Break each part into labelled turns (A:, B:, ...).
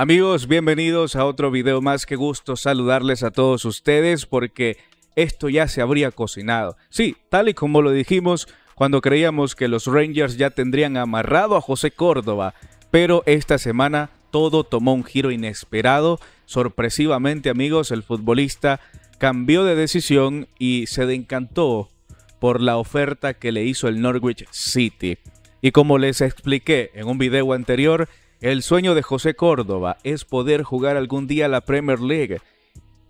A: Amigos, bienvenidos a otro video más. Que gusto saludarles a todos ustedes porque esto ya se habría cocinado. Sí, tal y como lo dijimos cuando creíamos que los Rangers ya tendrían amarrado a José Córdoba, pero esta semana todo tomó un giro inesperado. Sorpresivamente, amigos, el futbolista cambió de decisión y se encantó por la oferta que le hizo el Norwich City. Y como les expliqué en un video anterior, el sueño de José Córdoba es poder jugar algún día la Premier League.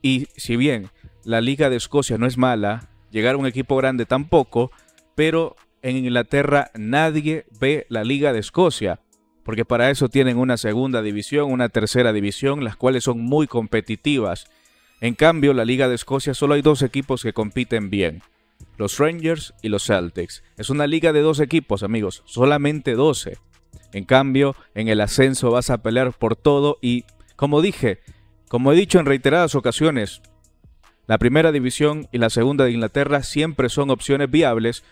A: Y si bien la Liga de Escocia no es mala, llegar a un equipo grande tampoco, pero en Inglaterra nadie ve la Liga de Escocia, porque para eso tienen una segunda división, una tercera división, las cuales son muy competitivas. En cambio, la Liga de Escocia solo hay dos equipos que compiten bien, los Rangers y los Celtics. Es una liga de dos equipos, amigos, solamente 12. En cambio, en el ascenso vas a pelear por todo y, como dije, como he dicho en reiteradas ocasiones, la primera división y la segunda de Inglaterra siempre son opciones viables,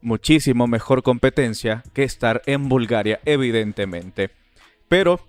A: muchísimo mejor competencia que estar en Bulgaria, evidentemente. Pero,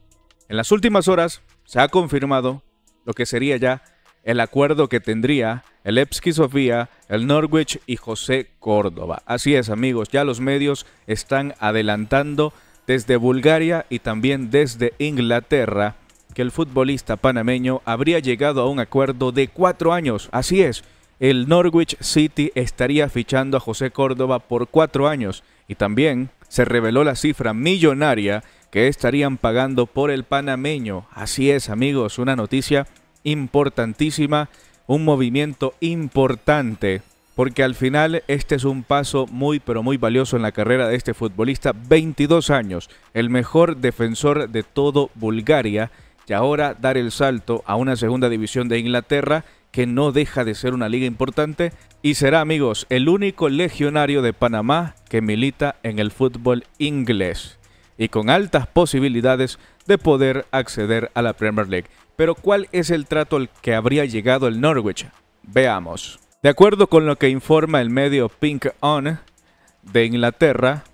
A: en las últimas horas se ha confirmado lo que sería ya el acuerdo que tendría el Epski Sofía, el Norwich y José Córdoba. Así es, amigos, ya los medios están adelantando desde Bulgaria y también desde Inglaterra que el futbolista panameño habría llegado a un acuerdo de cuatro años. Así es, el Norwich City estaría fichando a José Córdoba por cuatro años y también se reveló la cifra millonaria que estarían pagando por el panameño. Así es, amigos, una noticia importantísima, un movimiento importante porque al final este es un paso muy pero muy valioso en la carrera de este futbolista, 22 años, el mejor defensor de todo Bulgaria, y ahora dar el salto a una segunda división de Inglaterra que no deja de ser una liga importante y será, amigos, el único legionario de Panamá que milita en el fútbol inglés y con altas posibilidades de poder acceder a la Premier League. Pero ¿cuál es el trato al que habría llegado el Norwich? Veamos. De acuerdo con lo que informa el medio Pink On de Inglaterra,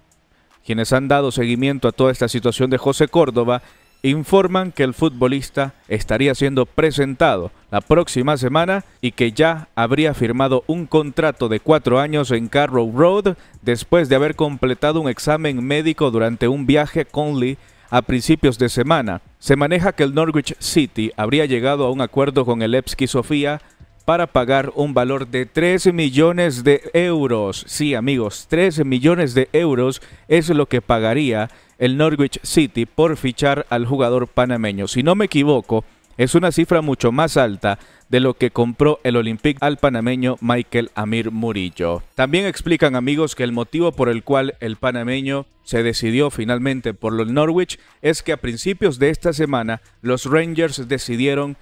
A: quienes han dado seguimiento a toda esta situación de José Córdoba, informan que el futbolista estaría siendo presentado la próxima semana y que ya habría firmado un contrato de cuatro años en Carrow Road después de haber completado un examen médico durante un viaje con Lee a principios de semana. Se maneja que el Norwich City habría llegado a un acuerdo con el Epski Sofía para pagar un valor de 13 millones de euros. Sí, amigos, 13 millones de euros es lo que pagaría el Norwich City por fichar al jugador panameño. Si no me equivoco, es una cifra mucho más alta de lo que compró el Olympique al panameño Michael Amir Murillo. También explican amigos que el motivo por el cual el panameño se decidió finalmente por los Norwich es que a principios de esta semana los Rangers decidieron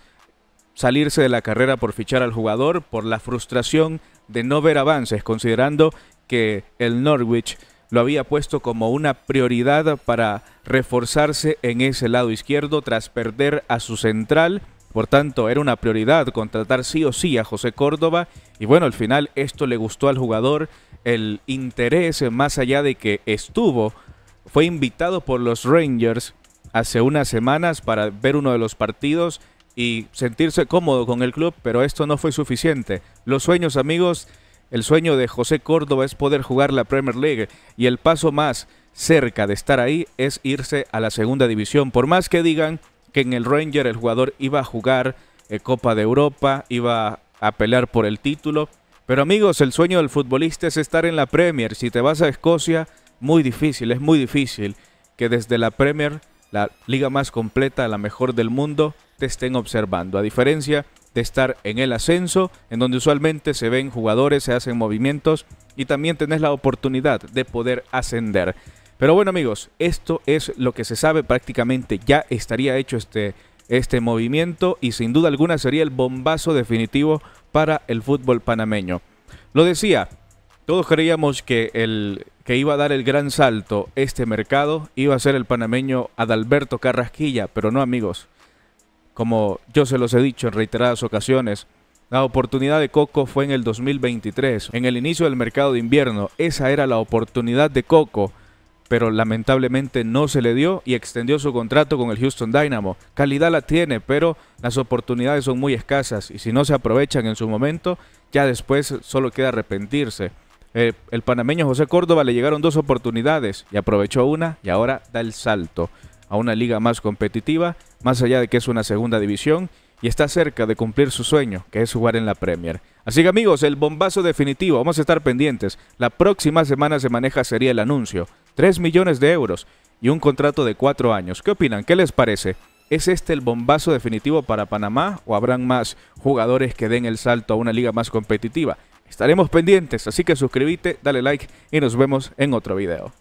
A: salirse de la carrera por fichar al jugador, por la frustración de no ver avances, considerando que el Norwich lo había puesto como una prioridad para reforzarse en ese lado izquierdo tras perder a su central. Por tanto, era una prioridad contratar sí o sí a José Córdoba. Y bueno, al final esto le gustó al jugador. El interés, más allá de que estuvo, fue invitado por los Rangers hace unas semanas para ver uno de los partidos y sentirse cómodo con el club, pero esto no fue suficiente. Los sueños, amigos, el sueño de José Córdoba es poder jugar la Premier League y el paso más cerca de estar ahí es irse a la segunda división. Por más que digan que en el Ranger el jugador iba a jugar eh, Copa de Europa, iba a pelear por el título, pero amigos, el sueño del futbolista es estar en la Premier. Si te vas a Escocia, muy difícil, es muy difícil que desde la Premier, la liga más completa, la mejor del mundo, estén observando, a diferencia de estar en el ascenso, en donde usualmente se ven jugadores, se hacen movimientos y también tenés la oportunidad de poder ascender. Pero bueno amigos, esto es lo que se sabe prácticamente, ya estaría hecho este, este movimiento y sin duda alguna sería el bombazo definitivo para el fútbol panameño. Lo decía, todos creíamos que el que iba a dar el gran salto este mercado iba a ser el panameño Adalberto Carrasquilla, pero no amigos. Como yo se los he dicho en reiteradas ocasiones, la oportunidad de Coco fue en el 2023, en el inicio del mercado de invierno. Esa era la oportunidad de Coco, pero lamentablemente no se le dio y extendió su contrato con el Houston Dynamo. Calidad la tiene, pero las oportunidades son muy escasas y si no se aprovechan en su momento, ya después solo queda arrepentirse. Eh, el panameño José Córdoba le llegaron dos oportunidades y aprovechó una y ahora da el salto a una liga más competitiva, más allá de que es una segunda división, y está cerca de cumplir su sueño, que es jugar en la Premier. Así que amigos, el bombazo definitivo, vamos a estar pendientes. La próxima semana se maneja sería el anuncio. 3 millones de euros y un contrato de 4 años. ¿Qué opinan? ¿Qué les parece? ¿Es este el bombazo definitivo para Panamá o habrán más jugadores que den el salto a una liga más competitiva? Estaremos pendientes, así que suscríbete, dale like y nos vemos en otro video.